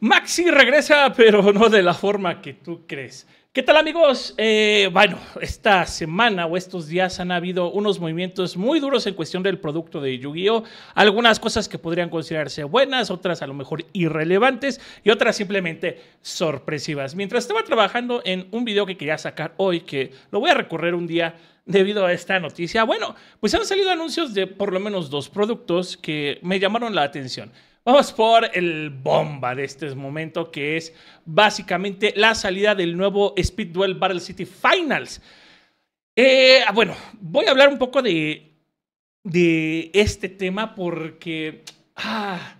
Maxi regresa, pero no de la forma que tú crees. ¿Qué tal amigos? Eh, bueno, esta semana o estos días han habido unos movimientos muy duros en cuestión del producto de Yu-Gi-Oh! Algunas cosas que podrían considerarse buenas, otras a lo mejor irrelevantes y otras simplemente sorpresivas. Mientras estaba trabajando en un video que quería sacar hoy, que lo voy a recorrer un día debido a esta noticia, bueno, pues han salido anuncios de por lo menos dos productos que me llamaron la atención. Vamos por el bomba de este momento, que es básicamente la salida del nuevo Speed Duel Battle City Finals. Eh, ah, bueno, voy a hablar un poco de, de este tema porque, ah,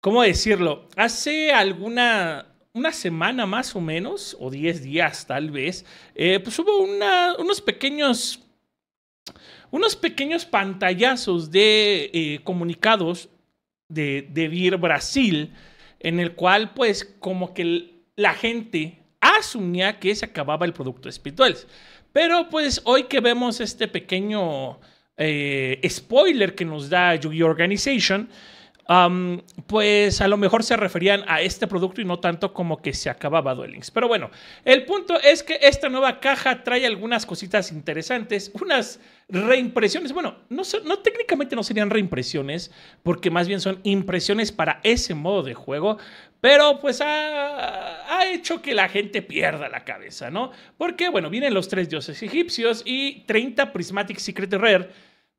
¿cómo decirlo? Hace alguna, una semana más o menos, o 10 días tal vez, eh, pues hubo unos pequeños unos pequeños pantallazos de eh, comunicados de, Vir Brasil, en el cual pues como que la gente asumía que se acababa el producto espiritual. Pero pues hoy que vemos este pequeño eh, spoiler que nos da yu Organization, pues a lo mejor se referían a este producto y no tanto como que se acababa Duelings. Pero bueno, el punto es que esta nueva caja trae algunas cositas interesantes, unas reimpresiones. Bueno, no, no técnicamente no serían reimpresiones, porque más bien son impresiones para ese modo de juego. Pero pues ha, hecho que la gente pierda la cabeza, ¿no? Porque, bueno, vienen los tres dioses egipcios y 30 Prismatic Secret Rare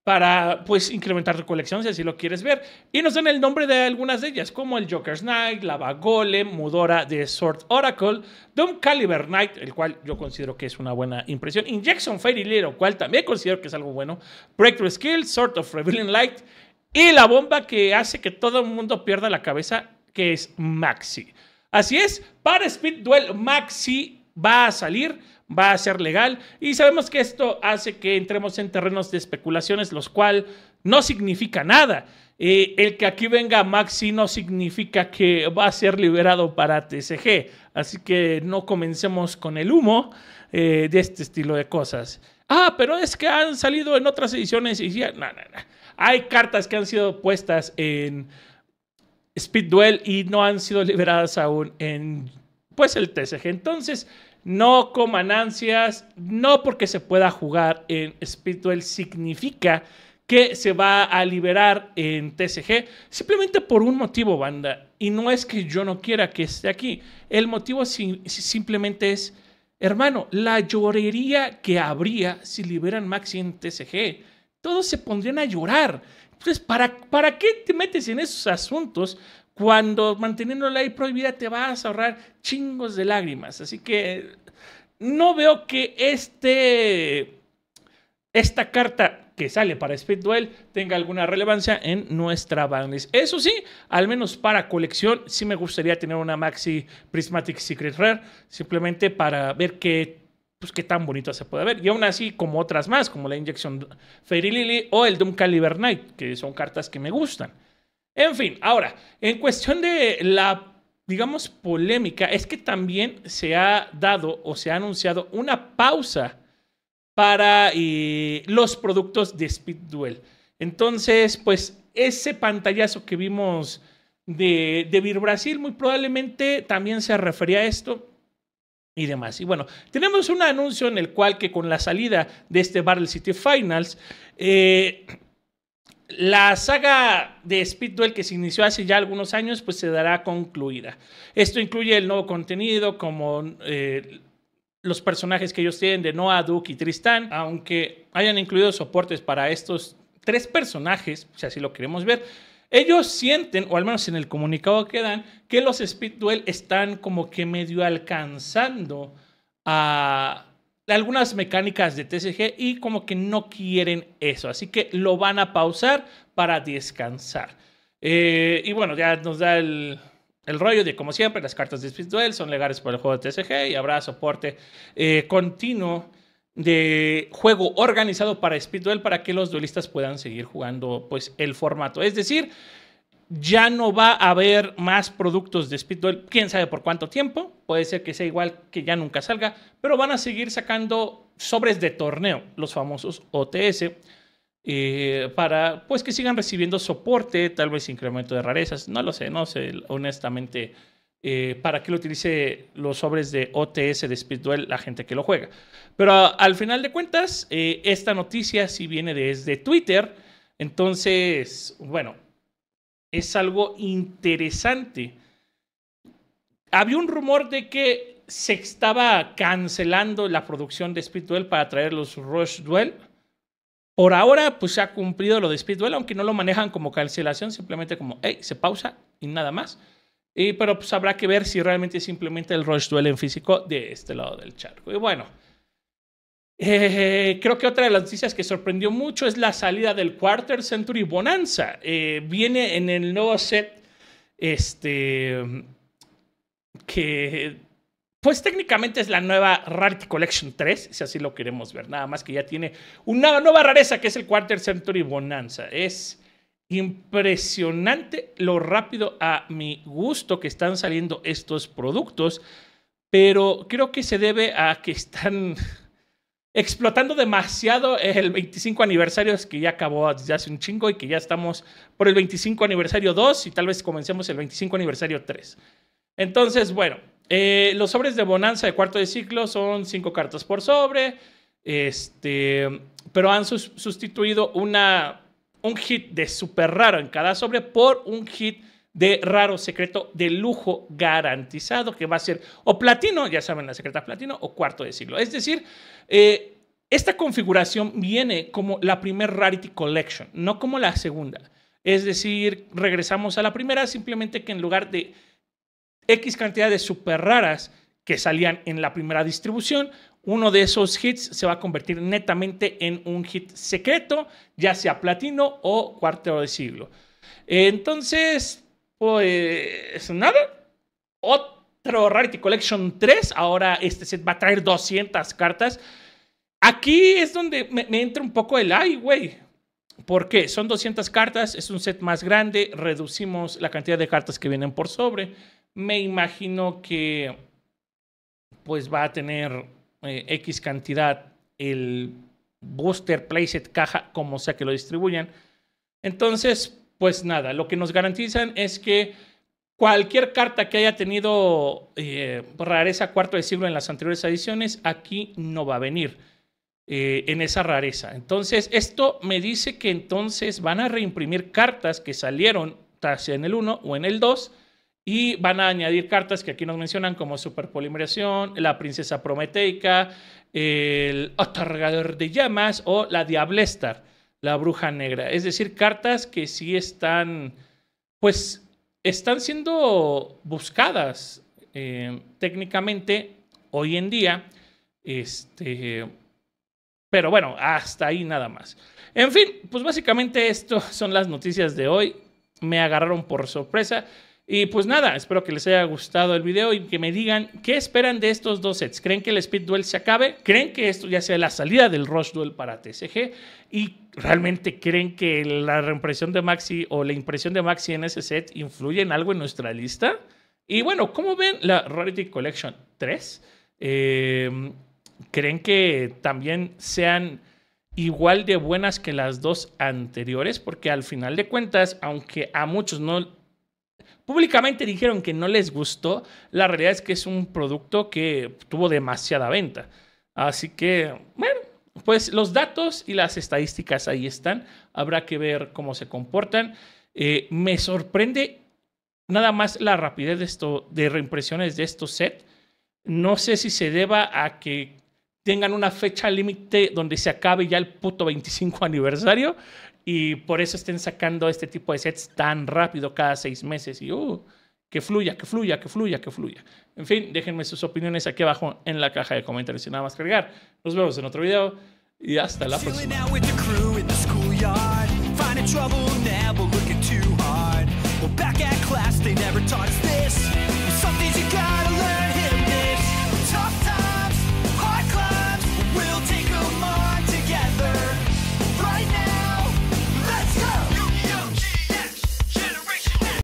para pues incrementar tu colección si así lo quieres ver. Y nos dan el nombre de algunas de ellas, como el Joker's Knight, Lava Golem, Mudora de Sword Oracle, Doom Caliber Knight, el cual yo considero que es una buena impresión, Injection Fairy Leader, cual también considero que es algo bueno, Breakthrough Skill, Sword of Revealing Light y la bomba que hace que todo el mundo pierda la cabeza, que es Maxi. Así es, para Speed Duel Maxi va a salir, va a ser legal y sabemos que esto hace que entremos en terrenos de especulaciones, los cual no significa nada. Eh, el que aquí venga Maxi no significa que va a ser liberado para TCG, así que no comencemos con el humo eh, de este estilo de cosas. Ah, pero es que han salido en otras ediciones y ya, no, no, no. Hay cartas que han sido puestas en Speed Duel y no han sido liberadas aún en pues el TCG. Entonces, no coman ansias, no porque se pueda jugar en Spiritual significa que se va a liberar en TCG, simplemente por un motivo, banda. Y no es que yo no quiera que esté aquí, el motivo simplemente es, hermano, la llorería que habría si liberan Maxi en TCG. Todos se pondrían a llorar. Entonces, ¿para, ¿para qué te metes en esos asuntos cuando manteniendo la ley prohibida te vas a ahorrar chingos de lágrimas. Así que no veo que este, esta carta que sale para Speed Duel tenga alguna relevancia en nuestra banlist. Eso sí, al menos para colección, sí me gustaría tener una Maxi Prismatic Secret Rare, simplemente para ver qué, pues, qué tan bonita se puede ver. Y aún así, como otras más, como la Injection Fairy Lily o el Doom Caliber Knight, que son cartas que me gustan. En fin, ahora, en cuestión de la digamos, polémica es que también se ha dado o se ha anunciado una pausa para eh, los productos de Speed Duel. Entonces, pues ese pantallazo que vimos de, de Vir Brasil muy probablemente también se refería a esto y demás. Y bueno, tenemos un anuncio en el cual que con la salida de este Battle City Finals, eh, la saga de Speed Duel que se inició hace ya algunos años, pues se dará concluida. Esto incluye el nuevo contenido como eh, los personajes que ellos tienen de Noah, Duke y Tristan, aunque hayan incluido soportes para estos tres personajes, si así lo queremos ver. Ellos sienten, o al menos en el comunicado que dan, que los Speed Duel están como que medio alcanzando a algunas mecánicas de TCG y como que no quieren eso. Así que lo van a pausar para descansar. Eh, y bueno, ya nos da el, rollo de, como siempre, las cartas de Speed Duel son legales por el juego de TCG y habrá soporte eh, continuo de juego organizado para Speed Duel para que los duelistas puedan seguir jugando pues el formato. Es decir, ya no va a haber más productos de Speed Duel, quién sabe por cuánto tiempo, puede ser que sea igual que ya nunca salga, pero van a seguir sacando sobres de torneo, los famosos OTS, eh, para pues que sigan recibiendo soporte, tal vez incremento de rarezas, no lo sé, no sé, honestamente, eh, para qué lo utilice los sobres de OTS de Speed Duel la gente que lo juega. Pero al final de cuentas, eh, esta noticia sí viene desde Twitter, entonces, bueno, es algo interesante. Había un rumor de que se estaba cancelando la producción de Speed Duel para traer los Rush Duel. Por ahora, pues se ha cumplido lo de Speed Duel, aunque no lo manejan como cancelación, simplemente como, hey, se pausa y nada más. Y, pero pues habrá que ver si realmente es simplemente el Rush Duel en físico de este lado del charco. Y bueno, eh, creo que otra de las noticias que sorprendió mucho es la salida del Quarter Century Bonanza. Eh, viene en el nuevo set, este, que pues técnicamente es la nueva Rarity Collection 3, si así lo queremos ver, nada más que ya tiene una nueva rareza que es el Quarter Century Bonanza. Es impresionante lo rápido a mi gusto que están saliendo estos productos, pero creo que se debe a que están explotando demasiado el 25 aniversario, es que ya acabó hace un chingo y que ya estamos por el 25 aniversario 2 y tal vez comencemos el 25 aniversario 3. Entonces, bueno, eh, los sobres de bonanza de cuarto de ciclo son cinco cartas por sobre, este, pero han sustituido una, un hit de super raro en cada sobre por un hit de raro secreto de lujo garantizado que va a ser o platino, ya saben la secreta platino, o cuarto de siglo. Es decir, eh, esta configuración viene como la primer Rarity Collection, no como la segunda. Es decir, regresamos a la primera, simplemente que en lugar de X cantidad de super raras que salían en la primera distribución, uno de esos hits se va a convertir netamente en un hit secreto, ya sea platino o cuarto de siglo. Entonces, es pues, nada. Otro Rarity Collection 3. Ahora este set va a traer 200 cartas. Aquí es donde me, entra un poco el ay, güey. ¿Por qué? Son 200 cartas, es un set más grande, reducimos la cantidad de cartas que vienen por sobre. Me imagino que pues va a tener eh, X cantidad el booster, playset, caja, como sea que lo distribuyan. Entonces, pues nada, lo que nos garantizan es que cualquier carta que haya tenido eh, rareza cuarto de siglo en las anteriores ediciones, aquí no va a venir eh, en esa rareza. Entonces, esto me dice que entonces van a reimprimir cartas que salieron en el 1 o en el 2 y van a añadir cartas que aquí nos mencionan como Superpolimeración, la Princesa Prometeica, el Otorgador de Llamas o la Diablestar la bruja negra. Es decir, cartas que sí están, pues, están siendo buscadas eh, técnicamente hoy en día. Este, pero bueno, hasta ahí nada más. En fin, pues básicamente esto son las noticias de hoy. Me agarraron por sorpresa. Y pues nada, espero que les haya gustado el video y que me digan qué esperan de estos dos sets. ¿Creen que el Speed Duel se acabe? ¿Creen que esto ya sea la salida del Rush Duel para TCG? ¿Y realmente creen que la reimpresión de Maxi o la impresión de Maxi en ese set influye en algo en nuestra lista? Y bueno, ¿cómo ven la Rarity Collection 3? Em, ¿Creen que también sean igual de buenas que las dos anteriores? Porque al final de cuentas, aunque a muchos no Públicamente dijeron que no les gustó. La realidad es que es un producto que tuvo demasiada venta. Así que, bueno, pues los datos y las estadísticas ahí están. Habrá que ver cómo se comportan. Eh, me sorprende nada más la rapidez de, esto, de reimpresiones de estos sets. No sé si se deba a que tengan una fecha límite donde se acabe ya el puto 25 aniversario y por eso estén sacando este tipo de sets tan rápido cada seis meses y uh, que fluya, que fluya, que fluya, que fluya. En fin, déjenme sus opiniones aquí abajo en la caja de comentarios y nada más cargar. Nos vemos en otro video y hasta la próxima.